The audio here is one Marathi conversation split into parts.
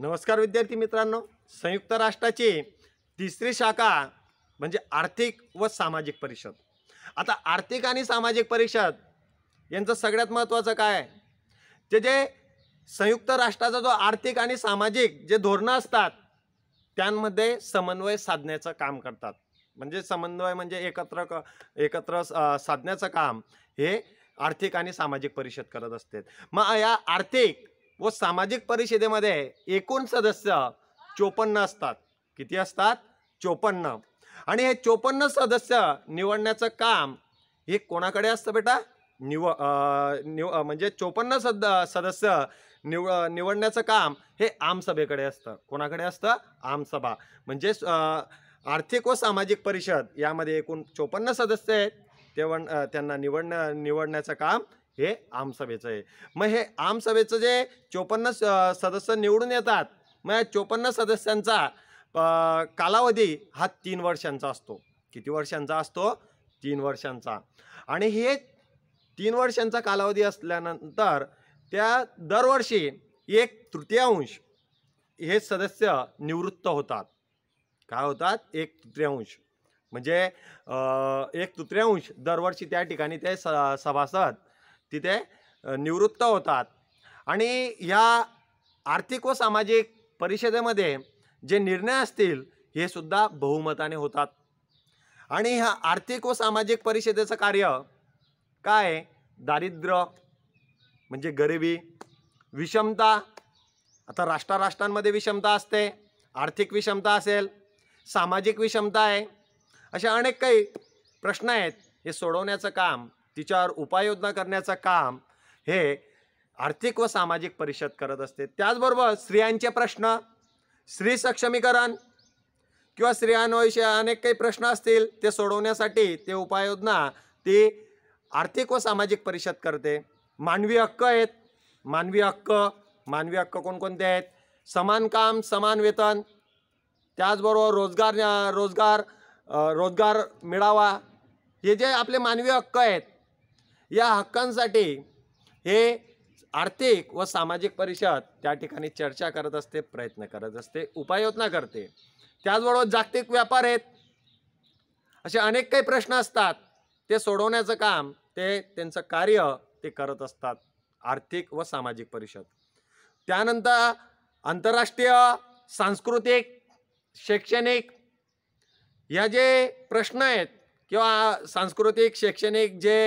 नमस्कार विद्यार्थी मित्रांनो संयुक्त राष्ट्राची तिसरी शाखा म्हणजे आर्थिक व सामाजिक परिषद आता आर्थिक आणि सामाजिक परिषद यांचं सगळ्यात महत्त्वाचं काय ते जे संयुक्त राष्ट्राचा जो आर्थिक आणि सामाजिक जे धोरणं असतात त्यांमध्ये समन्वय साधण्याचं काम करतात म्हणजे समन्वय म्हणजे एकत्र क एकत्र साधण्याचं काम हे आर्थिक आणि सामाजिक परिषद करत असते मग या आर्थिक व सामाजिक परिषदेमध्ये एकूण सदस्य चोपन्न असतात किती असतात चोपन्न आणि हे चोपन्न सदस्य निवडण्याचं काम हे कोणाकडे असतं बेटा निव निव म्हणजे चोपन्न सद सदस्य निव निवडण्याचं काम हे आमसभेकडे असतं कोणाकडे असतं आमसभा म्हणजे आर्थिक व सामाजिक परिषद यामध्ये एकूण चोपन्न सदस्य आहेत तेव्हा त्यांना निवडण्या निवडण्याचं काम हे आमसभेचं आहे मग हे आमसभेचं जे चोपन्न सदस्य निवडून येतात मग या चोपन्न सदस्यांचा कालावधी हा तीन वर्षांचा असतो किती वर्षांचा असतो तीन वर्षांचा आणि हे तीन वर्षांचा कालावधी असल्यानंतर त्या दरवर्षी एक तृतीयांश हे सदस्य निवृत्त होतात काय होतात एक तृतीयांश म्हणजे एक तृतीयांश दरवर्षी त्या ठिकाणी ते स सभासद तिथे निवृत्त होतात आणि या आर्थिक व सामाजिक परिषदेमध्ये जे निर्णय असतील हे सुद्धा बहुमताने होतात आणि ह्या आर्थिक व सामाजिक परिषदेचं कार्य काय दारिद्र्य म्हणजे गरिबी विषमता आता राष्ट्राराष्ट्रांमध्ये विषमता असते आर्थिक विषमता असेल सामाजिक विषमता आहे अशा अनेक काही प्रश्न आहेत हे सोडवण्याचं काम तिच्यावर उपाययोजना करण्याचं काम हे आर्थिक व सामाजिक परिषद करत असते त्याचबरोबर स्त्रियांचे प्रश्न स्त्री सक्षमीकरण किंवा स्त्रियांविषयी अनेक काही प्रश्न असतील ते सोडवण्यासाठी ते उपाययोजना ती आर्थिक व सामाजिक परिषद करते मानवी हक्क आहेत मानवी हक्क मानवी हक्क कोणकोणते आहेत समान काम समान वेतन त्याचबरोबर रोजगार रोजगार रोजगार मिळावा हे जे आपले मानवी हक्क आहेत या हक्कांसाठी हे आर्थिक व सामाजिक परिषद त्या ठिकाणी चर्चा करत असते प्रयत्न करत असते उपाययोजना करते त्याचबरोबर जागतिक व्यापार आहेत असे अनेक काही प्रश्न असतात ते सोडवण्याचं काम ते त्यांचं कार्य ते करत असतात आर्थिक व सामाजिक परिषद त्यानंतर आंतरराष्ट्रीय सांस्कृतिक शैक्षणिक या जे प्रश्न आहेत किंवा सांस्कृतिक शैक्षणिक जे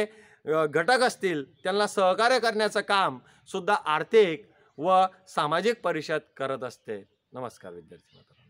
घटक असतील त्यांना सहकार्य करण्याचं काम सुद्धा आर्थिक व सामाजिक परिषद करत असते नमस्कार विद्यार्थी